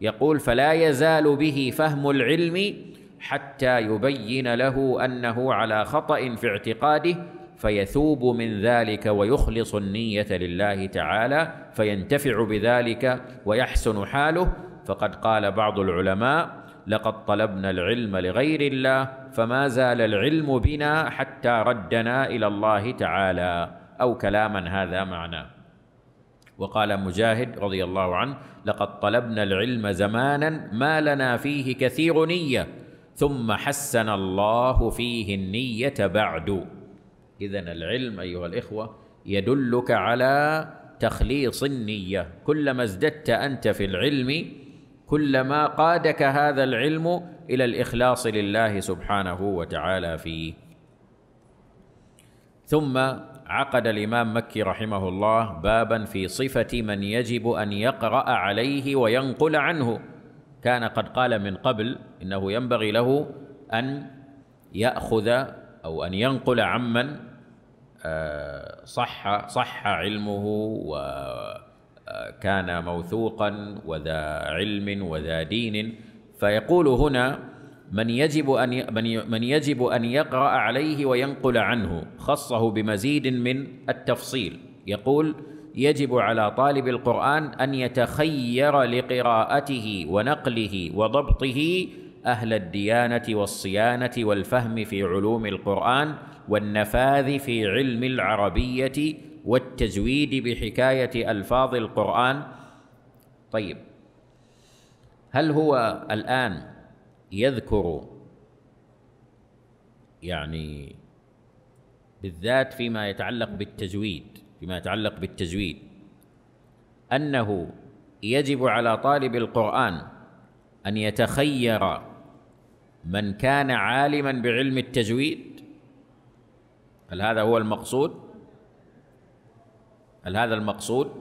يقول فلا يزال به فهم العلم حتى يبين له أنه على خطأ في اعتقاده فيثوب من ذلك ويخلص النية لله تعالى فينتفع بذلك ويحسن حاله فقد قال بعض العلماء لقد طلبنا العلم لغير الله فما زال العلم بنا حتى ردنا الى الله تعالى او كلاما هذا معنى وقال مجاهد رضي الله عنه لقد طلبنا العلم زمانا ما لنا فيه كثير نيه ثم حسن الله فيه النيه بعد اذا العلم ايها الاخوه يدلك على تخليص النيه كلما ازددت انت في العلم كلما قادك هذا العلم الى الاخلاص لله سبحانه وتعالى فيه ثم عقد الامام مكي رحمه الله بابا في صفه من يجب ان يقرا عليه وينقل عنه كان قد قال من قبل انه ينبغي له ان ياخذ او ان ينقل عمن آه، صح صح علمه و كان موثوقا وذا علم وذا دين فيقول هنا من يجب ان من من يجب ان يقرا عليه وينقل عنه خصه بمزيد من التفصيل يقول يجب على طالب القران ان يتخير لقراءته ونقله وضبطه اهل الديانه والصيانه والفهم في علوم القران والنفاذ في علم العربيه والتزويد بحكايه الفاظ القران طيب هل هو الان يذكر يعني بالذات فيما يتعلق بالتزويد فيما يتعلق بالتزويد انه يجب على طالب القران ان يتخير من كان عالما بعلم التزويد هل هذا هو المقصود هل هذا المقصود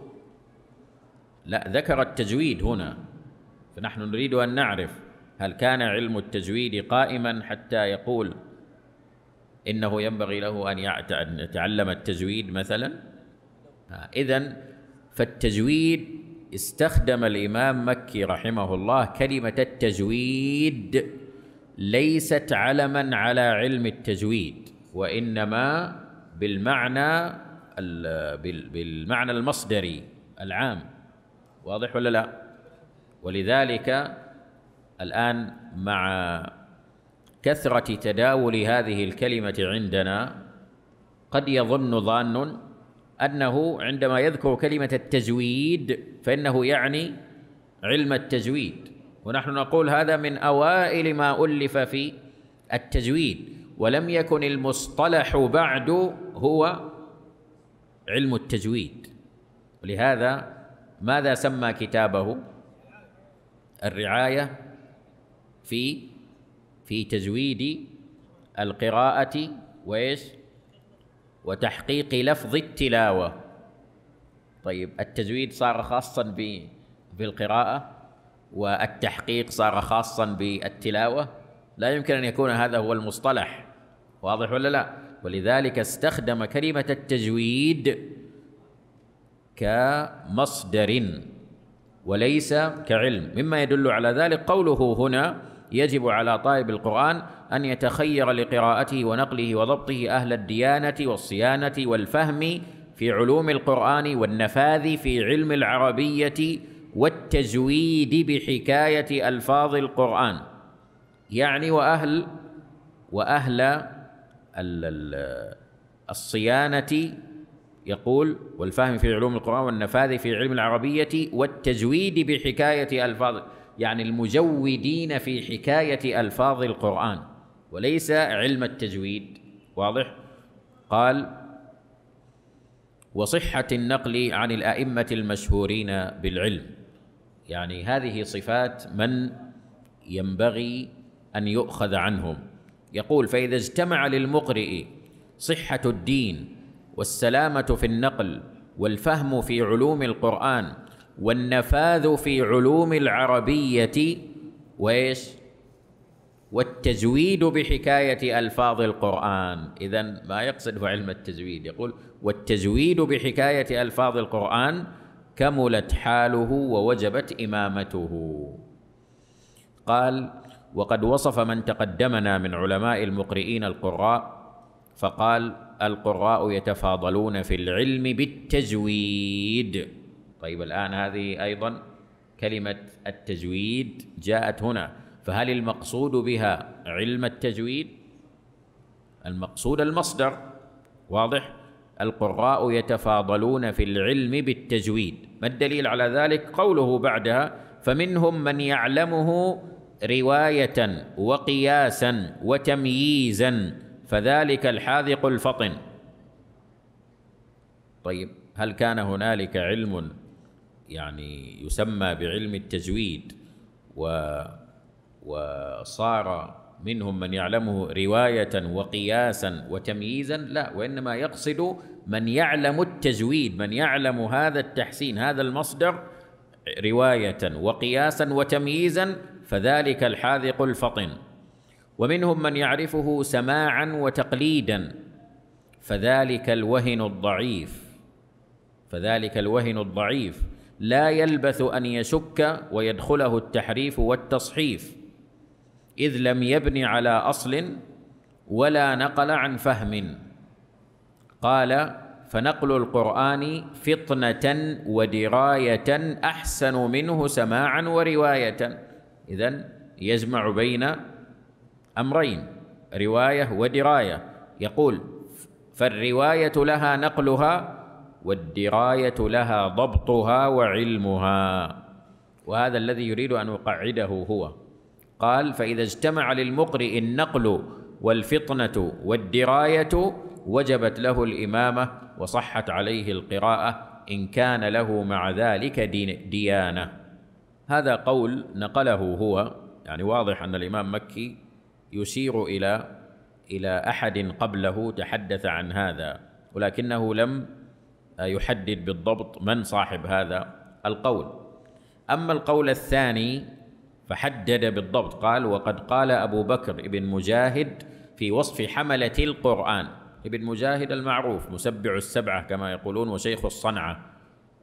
لا ذكر التجويد هنا فنحن نريد ان نعرف هل كان علم التجويد قائما حتى يقول انه ينبغي له ان يتعلم التجويد مثلا آه، اذا فالتجويد استخدم الامام مكي رحمه الله كلمه التجويد ليست علما على علم التجويد وانما بالمعنى بالمعنى المصدري العام واضح ولا لا ولذلك الآن مع كثرة تداول هذه الكلمة عندنا قد يظن ظان أنه عندما يذكر كلمة التزويد فإنه يعني علم التزويد ونحن نقول هذا من أوائل ما ألف في التزويد ولم يكن المصطلح بعد هو علم التجويد ولهذا ماذا سمى كتابه الرعاية في في تجويد القراءة وإيش وتحقيق لفظ التلاوة طيب التجويد صار خاصا بالقراءة والتحقيق صار خاصا بالتلاوة لا يمكن أن يكون هذا هو المصطلح واضح ولا لا ولذلك استخدم كلمة التجويد كمصدر وليس كعلم مما يدل على ذلك قوله هنا يجب على طالب القرآن أن يتخير لقراءته ونقله وضبطه أهل الديانة والصيانة والفهم في علوم القرآن والنفاذ في علم العربية والتجويد بحكاية ألفاظ القرآن يعني وأهل وأهل الصيانة يقول والفهم في علوم القرآن والنفاذ في علم العربية والتجويد بحكاية ألفاظ يعني المجودين في حكاية ألفاظ القرآن وليس علم التجويد واضح قال وصحة النقل عن الأئمة المشهورين بالعلم يعني هذه صفات من ينبغي أن يؤخذ عنهم يقول فإذا اجتمع للمقرئ صحة الدين والسلامة في النقل والفهم في علوم القرآن والنفاذ في علوم العربية وإيش والتزويد بحكاية ألفاظ القرآن إذا ما يقصده علم التزويد يقول والتزويد بحكاية ألفاظ القرآن كملت حاله ووجبت إمامته قال وقد وصف من تقدمنا من علماء المقرئين القراء فقال القراء يتفاضلون في العلم بالتجويد طيب الان هذه ايضا كلمه التجويد جاءت هنا فهل المقصود بها علم التجويد المقصود المصدر واضح القراء يتفاضلون في العلم بالتجويد ما الدليل على ذلك قوله بعدها فمنهم من يعلمه روايه وقياسا وتمييزا فذلك الحاذق الفطن طيب هل كان هنالك علم يعني يسمى بعلم التجويد و وصار منهم من يعلمه روايه وقياسا وتمييزا لا وانما يقصد من يعلم التجويد من يعلم هذا التحسين هذا المصدر روايه وقياسا وتمييزا فذلك الحاذق الفطن ومنهم من يعرفه سماعا وتقليدا فذلك الوهن الضعيف فذلك الوهن الضعيف لا يلبث ان يشك ويدخله التحريف والتصحيف اذ لم يبن على اصل ولا نقل عن فهم قال فنقل القران فطنه ودرايه احسن منه سماعا وروايه إذا يجمع بين أمرين رواية ودراية يقول فالرواية لها نقلها والدراية لها ضبطها وعلمها وهذا الذي يريد أن أقعده هو قال فإذا اجتمع للمقرئ النقل والفطنة والدراية وجبت له الإمامة وصحت عليه القراءة إن كان له مع ذلك ديانة هذا قول نقله هو يعني واضح أن الإمام مكي يشير إلى إلى أحد قبله تحدث عن هذا ولكنه لم يحدد بالضبط من صاحب هذا القول أما القول الثاني فحدد بالضبط قال وقد قال أبو بكر ابن مجاهد في وصف حملة القرآن ابن مجاهد المعروف مسبع السبعة كما يقولون وشيخ الصنعة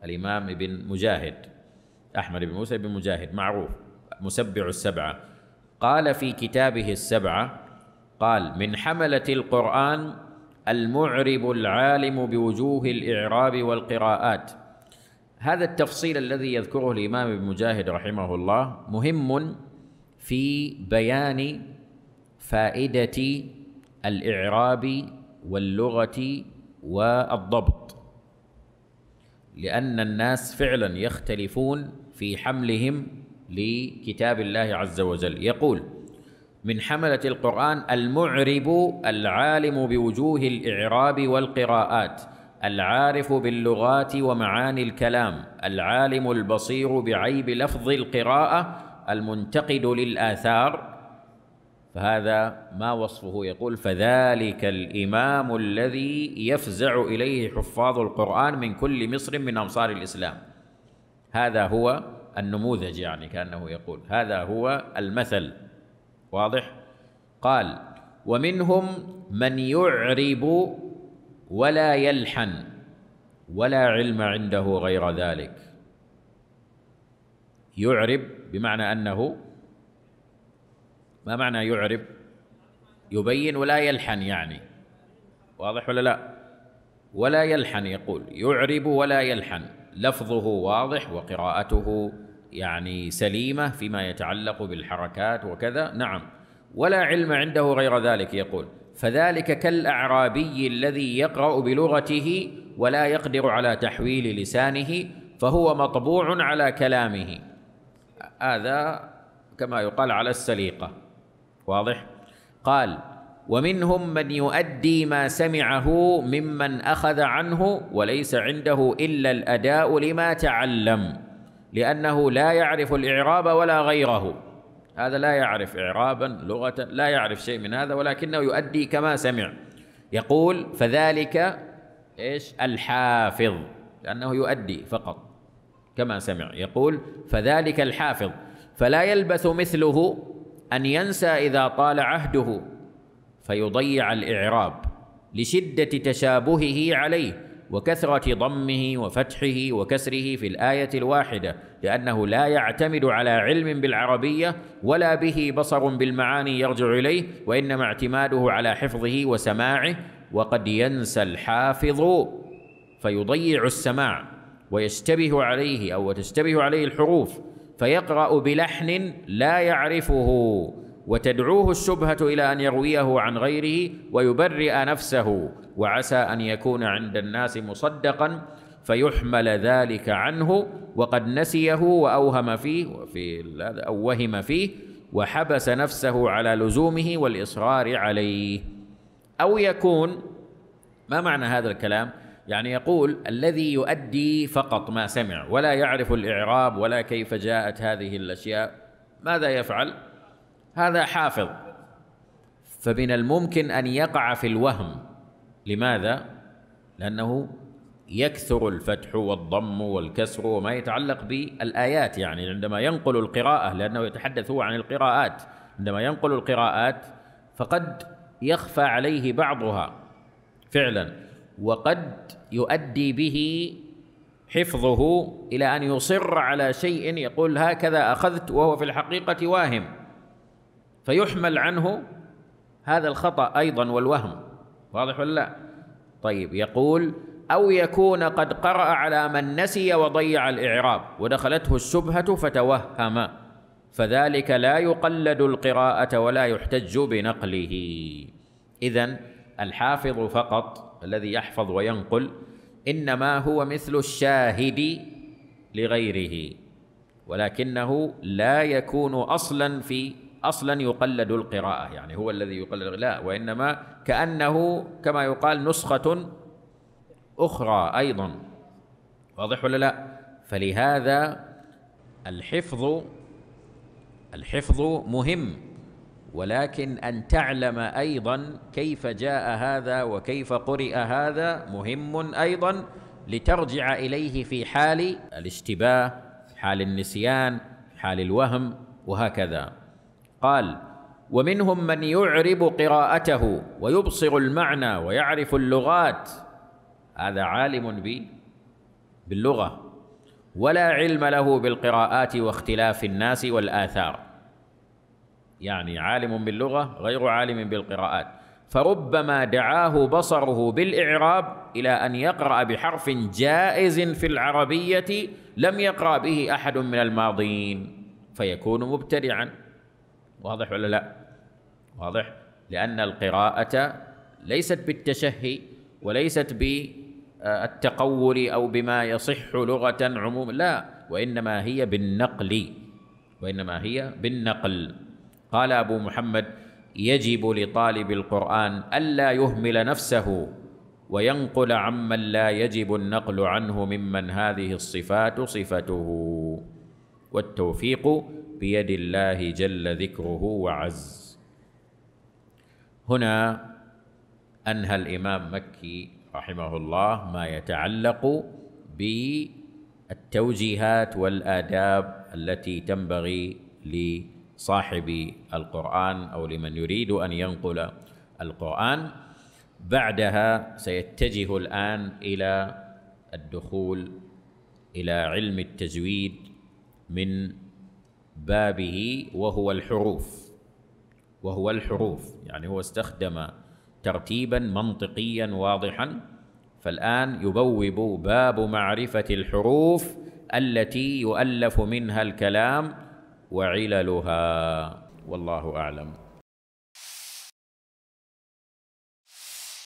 الإمام ابن مجاهد أحمد بن موسى بن مجاهد معروف مسبع السبعة قال في كتابه السبعة قال من حملة القرآن المعرب العالم بوجوه الإعراب والقراءات هذا التفصيل الذي يذكره الإمام ابن مجاهد رحمه الله مهم في بيان فائدة الإعراب واللغة والضبط لأن الناس فعلا يختلفون في حملهم لكتاب الله عز وجل يقول من حملة القرآن المعرب العالم بوجوه الإعراب والقراءات العارف باللغات ومعاني الكلام العالم البصير بعيب لفظ القراءة المنتقد للآثار فهذا ما وصفه يقول فذلك الامام الذي يفزع اليه حفاظ القران من كل مصر من امصار الاسلام هذا هو النموذج يعني كانه يقول هذا هو المثل واضح قال ومنهم من يعرب ولا يلحن ولا علم عنده غير ذلك يعرب بمعنى انه ما معنى يعرب يبين ولا يلحن يعني واضح ولا لا ولا يلحن يقول يعرب ولا يلحن لفظه واضح وقراءته يعني سليمه فيما يتعلق بالحركات وكذا نعم ولا علم عنده غير ذلك يقول فذلك كالاعرابي الذي يقرا بلغته ولا يقدر على تحويل لسانه فهو مطبوع على كلامه هذا كما يقال على السليقه واضح قال ومنهم من يؤدي ما سمعه ممن اخذ عنه وليس عنده الا الاداء لما تعلم لانه لا يعرف الاعراب ولا غيره هذا لا يعرف اعرابا لغه لا يعرف شيء من هذا ولكنه يؤدي كما سمع يقول فذلك ايش الحافظ لانه يؤدي فقط كما سمع يقول فذلك الحافظ فلا يلبث مثله أن ينسى إذا طال عهده فيضيع الإعراب لشدة تشابهه عليه وكثرة ضمه وفتحه وكسره في الآية الواحدة لأنه لا يعتمد على علم بالعربية ولا به بصر بالمعاني يرجع إليه وإنما اعتماده على حفظه وسماعه وقد ينسى الحافظ فيضيع السماع ويشتبه عليه أو تشتبه عليه الحروف فيقرأ بلحن لا يعرفه وتدعوه الشبهة إلى أن يرويه عن غيره ويبرئ نفسه وعسى أن يكون عند الناس مصدقا فيحمل ذلك عنه وقد نسيه وأوهم فيه وفي أو وهم فيه وحبس نفسه على لزومه والإصرار عليه أو يكون ما معنى هذا الكلام؟ يعني يقول الذي يؤدي فقط ما سمع ولا يعرف الاعراب ولا كيف جاءت هذه الاشياء ماذا يفعل هذا حافظ فمن الممكن ان يقع في الوهم لماذا لانه يكثر الفتح والضم والكسر وما يتعلق بالايات يعني عندما ينقل القراءه لانه يتحدث هو عن القراءات عندما ينقل القراءات فقد يخفى عليه بعضها فعلا وقد يؤدي به حفظه الى ان يصر على شيء يقول هكذا اخذت وهو في الحقيقه واهم فيحمل عنه هذا الخطا ايضا والوهم واضح ولا لا طيب يقول او يكون قد قرا على من نسي وضيع الاعراب ودخلته الشبهه فتوهم فذلك لا يقلد القراءه ولا يحتج بنقله اذا الحافظ فقط الذي يحفظ وينقل انما هو مثل الشاهد لغيره ولكنه لا يكون اصلا في اصلا يقلد القراءه يعني هو الذي يقلد لا وانما كانه كما يقال نسخه اخرى ايضا واضح ولا لا فلهذا الحفظ الحفظ مهم ولكن ان تعلم ايضا كيف جاء هذا وكيف قرئ هذا مهم ايضا لترجع اليه في حال الاشتباه حال النسيان حال الوهم وهكذا قال ومنهم من يعرب قراءته ويبصر المعنى ويعرف اللغات هذا عالم باللغه ولا علم له بالقراءات واختلاف الناس والاثار يعني عالم باللغة غير عالم بالقراءات فربما دعاه بصره بالإعراب إلى أن يقرأ بحرف جائز في العربية لم يقرأ به أحد من الماضين فيكون مبتدعا واضح ولا لا؟ واضح؟ لأن القراءة ليست بالتشهي وليست بالتقول أو بما يصح لغة عموما لا وإنما هي بالنقل وإنما هي بالنقل قال أبو محمد يجب لطالب القرآن ألا يهمل نفسه وينقل عمن لا يجب النقل عنه ممن هذه الصفات صفته والتوفيق بيد الله جل ذكره وعز هنا انهى الامام مكي رحمه الله ما يتعلق بالتوجيهات والاداب التي تنبغي للمسلمين صاحب القرآن أو لمن يريد أن ينقل القرآن بعدها سيتجه الآن إلى الدخول إلى علم التزويد من بابه وهو الحروف وهو الحروف يعني هو استخدم ترتيبا منطقيا واضحا فالآن يبوب باب معرفة الحروف التي يؤلف منها الكلام وعللها والله اعلم